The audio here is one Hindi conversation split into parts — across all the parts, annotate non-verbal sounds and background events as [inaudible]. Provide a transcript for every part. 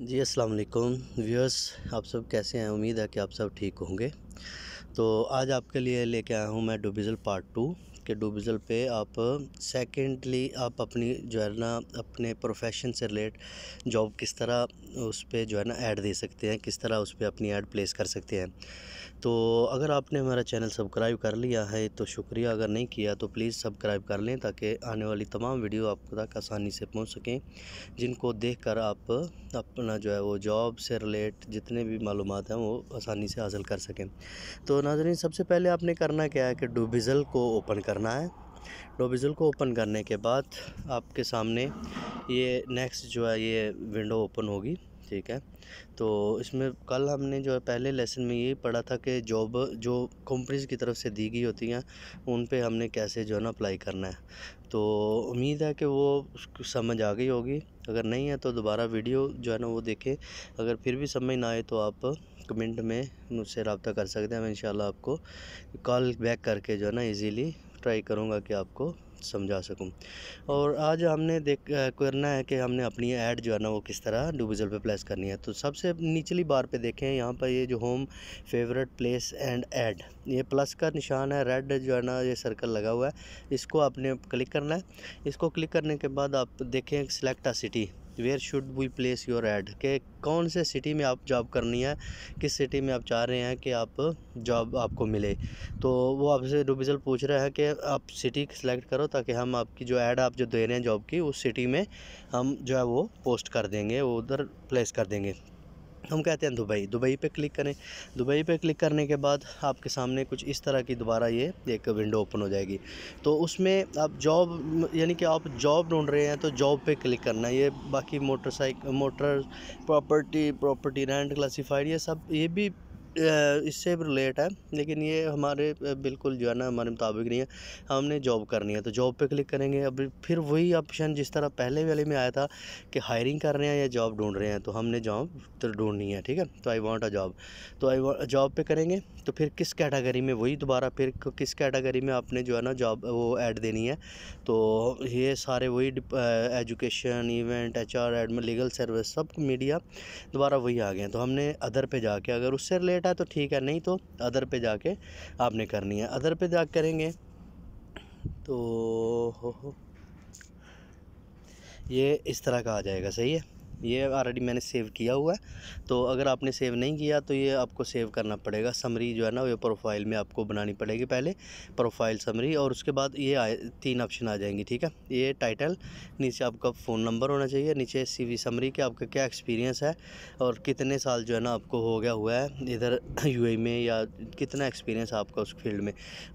जी अस्सलाम वालेकुम व्यूअर्स आप सब कैसे हैं उम्मीद है कि आप सब ठीक होंगे तो आज आपके लिए लेके आया हूँ मैं डुबिज़ल पार्ट टू के डूबजल पे आप सेकेंडली आप अपनी जो है ना अपने प्रोफेशन से रिलेट जॉब किस तरह उस पर जो है ना ऐड दे सकते हैं किस तरह उस पर अपनी ऐड प्लेस कर सकते हैं तो अगर आपने हमारा चैनल सब्सक्राइब कर लिया है तो शुक्रिया अगर नहीं किया तो प्लीज़ सब्सक्राइब कर लें ताकि आने वाली तमाम वीडियो आप तक आसानी से पहुँच सकें जिनको देख कर आप अपना जो है वो जॉब से रिलेट जितने भी मालूम हैं वो आसानी से हासिल कर सकें तो नाजरीन सबसे पहले आपने करना क्या है कि डूबिज़ल को ओपन कर करना है डोबिज़ल को ओपन करने के बाद आपके सामने ये नेक्स्ट जो है ये विंडो ओपन होगी ठीक है तो इसमें कल हमने जो है पहले लेसन में यही पढ़ा था कि जॉब जो कंपनीज़ की तरफ से दी गई होती हैं उन पे हमने कैसे जो है ना अप्लाई करना है तो उम्मीद है कि वो समझ आ गई होगी अगर नहीं है तो दोबारा वीडियो जो है ना वो देखें अगर फिर भी समझ ना आए तो आप कमेंट में मुझसे रबता कर सकते हैं मैं इन आपको कॉल बैक करके जो है ना ईज़िली ट्राई करूँगा कि आपको समझा सकूँ और आज हमने देख करना है कि हमने अपनी ऐड जो है ना वो किस तरह डिविजल पे प्लेस करनी है तो सबसे निचली बार पे देखें यहाँ पर ये जो home favourite place and add ये प्लस का निशान है रेड जो है ना ये सर्कल लगा हुआ है इसको आपने क्लिक करना है इसको क्लिक करने के बाद आप देखें select a city where should we place your ad के कौन से सिटी में आप जॉब करनी है किस सिटी में आप चाह रहे हैं कि आप जॉब आपको मिले तो वो आपसे डिविज़ल पूछ रहा है कि आप सिटी सेलेक्ट करो ताकि हम आपकी जो ऐड आप जो दे रहे हैं जॉब की उस सिटी में हम जो है वो पोस्ट कर देंगे उधर प्लेस कर देंगे हम कहते हैं दुबई दुबई पे क्लिक करें दुबई पे क्लिक करने के बाद आपके सामने कुछ इस तरह की दोबारा ये एक विंडो ओपन हो जाएगी तो उसमें आप जॉब यानी कि आप जॉब ढूंढ रहे हैं तो जॉब पे क्लिक करना ये बाकी motorcycle motor property property rent classified ये सब ये भी इससे रिलेट है लेकिन ये हमारे बिल्कुल जो है ना हमारे मुताबिक नहीं है हमने जॉब करनी है तो जॉब पे क्लिक करेंगे अब फिर वही ऑप्शन जिस तरह पहले वाले में आया था कि हायरिंग कर रहे हैं या जॉब ढूंढ रहे हैं तो हमने जॉब तो ढूंढनी है ठीक है तो आई वांट अ जॉब तो आई जॉब पे करेंगे तो फिर किस कैटेगरी में वही दोबारा फिर किस कैटेगरी में आपने जो है ना जॉब वो ऐड देनी है तो ये सारे वही education event H R admin legal service सब मीडिया दोबारा वही आ गए तो हमने अदर पर जाके अगर उससे रिलेट इंटरनेट है तो ठीक है नहीं तो अदर पे जाके आपने करनी है अदर पे जा करेंगे तो हो ये इस तरह का आ जाएगा सही है ये ऑलरेडी मैंने सेव किया हुआ है तो अगर आपने सेव नहीं किया तो ये आपको सेव करना पड़ेगा समरी जो है ना ये प्रोफाइल में आपको बनानी पड़ेगी पहले प्रोफाइल समरी और उसके बाद ये आ, तीन ऑप्शन आ जाएंगी ठीक है ये टाइटल नीचे आपका फ़ोन नंबर होना चाहिए नीचे सी वी समरी के आपका क्या एक्सपीरियंस है और कितने साल जो है ना आपको हो गया हुआ है इधर यू [laughs] में या कितना एक्सपीरियंस आपका उस फील्ड में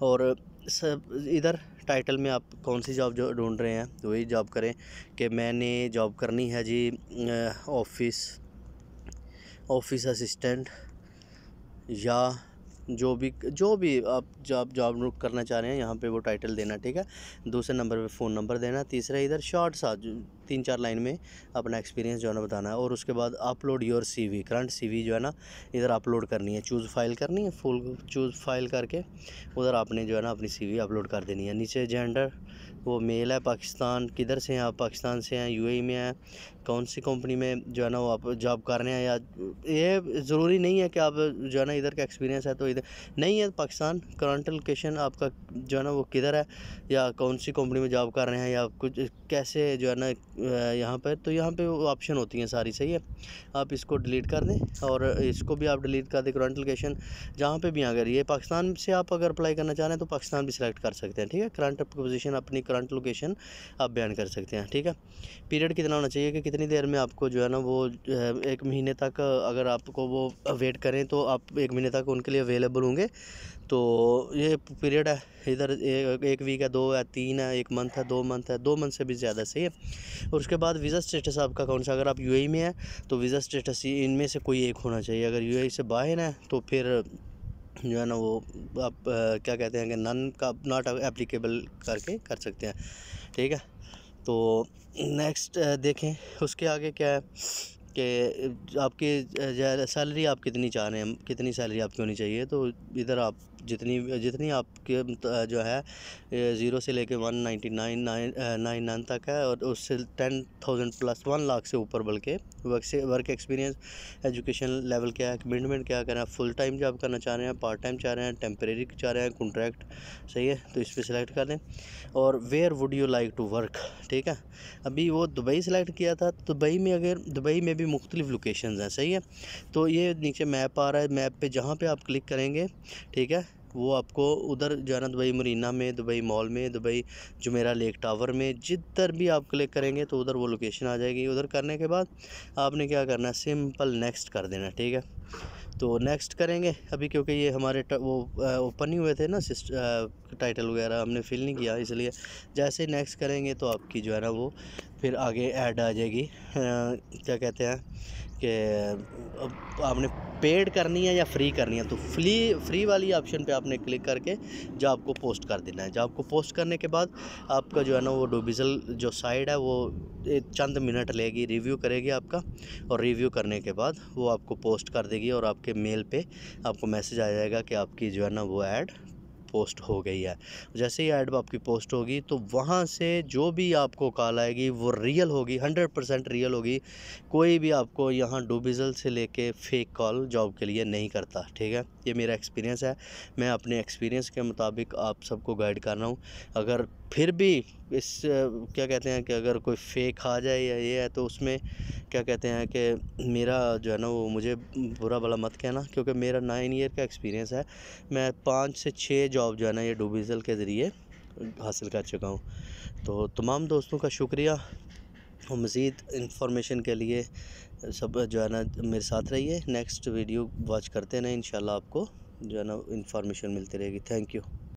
और सब इधर टाइटल में आप कौन सी जॉब जो ढूंढ रहे हैं तो वही जॉब करें कि मैंने जॉब करनी है जी ऑफिस ऑफिस असिस्टेंट या जो भी जो भी आप जॉब जॉब करना चाह रहे हैं यहाँ पे वो टाइटल देना ठीक है दूसरे नंबर पे फ़ोन नंबर देना तीसरा इधर शॉर्ट सा तीन चार लाइन में अपना एक्सपीरियंस जो है ना बताना है और उसके बाद upload your CV current CV जो है ना इधर अपलोड करनी है चूज़ फाइल करनी है फुल चूज़ फाइल करके उधर आपने जो है ना अपनी सीवी अपलोड कर देनी है नीचे जेंडर वो मेल है पाकिस्तान किधर से हैं आप पाकिस्तान से हैं ए e में हैं कौन सी कंपनी में जो है ना वो आप जॉब कर रहे हैं या ये ज़रूरी नहीं है कि आप जो है ना इधर का एक्सपीरियंस है तो इधर नहीं है पाकिस्तान करंट लोकेशन आपका जो है ना वो किधर है या कौन सी कंपनी में जॉब कर रहे हैं या कुछ कैसे जो है ना यहाँ पर तो यहाँ पर ऑप्शन होती हैं सारी सही है आप इसको डिलीट कर दें और इसको भी आप डिलीट कर दें करंट लोकेशन जहाँ पर भी अगर ये पाकिस्तान से आप अगर अप्लाई करना चाह रहे हैं तो पाकिस्तान भी सिलेक्ट कर सकते हैं ठीक है करंट पोजिशन अपनी करंट लोकेशन आप बैन कर सकते हैं ठीक है पीरियड कितना होना चाहिए कि कितनी देर में आपको जो है ना वो एक महीने तक अगर आपको वो वेट करें तो आप एक महीने तक उनके लिए अवेलेबल होंगे तो ये पीरियड है इधर एक, एक वीक है दो है तीन है एक मंथ है दो मंथ है दो मंथ से भी ज़्यादा सही है और उसके बाद वीज़ा स्टेटस आपका कौन सा अगर आप यूएई e में हैं तो वीज़ा स्टेटस इनमें से कोई एक होना चाहिए अगर यूएई e से बाहर है तो फिर जो है ना वो आप आ, क्या कहते हैं कि नन का नॉट एप्लीकेबल करके कर सकते हैं ठीक है तो नेक्स्ट देखें उसके आगे क्या है कि आपकी सैलरी आप कितनी चाह रहे हैं कितनी सैलरी आपकी होनी चाहिए तो इधर आप जितनी जितनी आपके जो है ज़ीरो से लेके one ninety nine nine nine nine तक है और उससे ten thousand plus one lakh से ऊपर बल्कि वर्क से वर्क एक्सपीरियंस एजुकेशन लेवल क्या है कमिटमेंट क्या करें फुल टाइम जॉब करना चाह रहे हैं पार्ट टाइम चाह रहे हैं टेम्परेरी चाह रहे हैं कॉन्ट्रैक्ट सही है तो इस पर सिलेक्ट कर लें और where would you like to work ठीक है अभी वो दुबई सेलेक्ट किया था दुबई में अगर दुबई में भी मुख्तलिफ़ लोकेशन हैं सही है तो ये नीचे मैप आ रहा है मैप पर जहाँ पर आप क्लिक करेंगे ठीक है वो आपको उधर जाना दुबई मरीना में दुबई मॉल में दुबई जुमेरा लेक टावर में जिधर भी आप क्लिक करेंगे तो उधर वो लोकेशन आ जाएगी उधर करने के बाद आपने क्या करना है सिंपल नेक्स्ट कर देना ठीक है तो नेक्स्ट करेंगे अभी क्योंकि ये हमारे वो ओपन ही हुए थे ना टाइटल वगैरह हमने फिल नहीं किया इसलिए जैसे नेक्स्ट करेंगे तो आपकी जो है ना वो फिर आगे ऐड आ जाएगी क्या कहते हैं कि अब आपने पेड करनी है या फ्री करनी है तो फ्री फ्री वाली ऑप्शन पे आपने क्लिक करके जो आपको पोस्ट कर देना है जो आपको पोस्ट करने के बाद आपका जो है ना वो डोबिजल जो साइड है वो चंद मिनट लेगी रिव्यू करेगी आपका और रिव्यू करने के बाद वो आपको पोस्ट कर देगी और आपके आपके मेल पे आपको मैसेज आ जाएगा कि आपकी जो है ना वो ऐड पोस्ट हो गई है जैसे ही ऐड आपकी पोस्ट होगी तो वहाँ से जो भी आपको कॉल आएगी वो रियल होगी हंड्रेड परसेंट रियल होगी कोई भी आपको यहाँ डूबिजल से लेके फेक कॉल जॉब के लिए नहीं करता ठीक है ये मेरा एक्सपीरियंस है मैं अपने एक्सपीरियंस के मुताबिक आप सबको गाइड कर रहा हूँ अगर फिर भी इस क्या कहते हैं कि अगर कोई फेक आ जाए या ये है तो उसमें क्या कहते हैं कि मेरा जो है ना वो मुझे बुरा भला मत कहना क्योंकि मेरा नाइन ईयर का एक्सपीरियंस है मैं पाँच से छः जॉब जो है ना ये डूबिजल के ज़रिए हासिल कर चुका हूँ तो तमाम दोस्तों का शुक्रिया और मज़ीद इंफॉर्मेशन के लिए सब जो है ना मेरे साथ रहिए नेक्स्ट वीडियो वॉच करते रहें इन आपको जो है ना इंफॉर्मेशन मिलती रहेगी थैंक यू